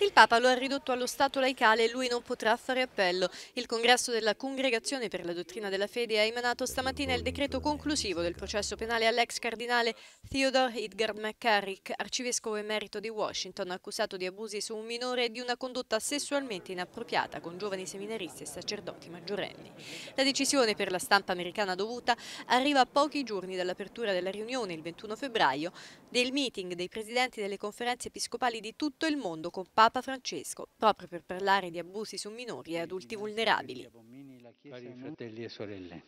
Il Papa lo ha ridotto allo Stato laicale e lui non potrà fare appello. Il congresso della Congregazione per la Dottrina della Fede ha emanato stamattina il decreto conclusivo del processo penale all'ex cardinale Theodore Edgard McCarrick, arcivescovo emerito di Washington, accusato di abusi su un minore e di una condotta sessualmente inappropriata con giovani seminaristi e sacerdoti maggiorenni. La decisione per la stampa americana dovuta arriva a pochi giorni dall'apertura della riunione il 21 febbraio del meeting dei presidenti delle conferenze episcopali di tutto il mondo con Papa Papa Francesco, proprio per parlare di abusi su minori e adulti vulnerabili. Cari fratelli e sorelle,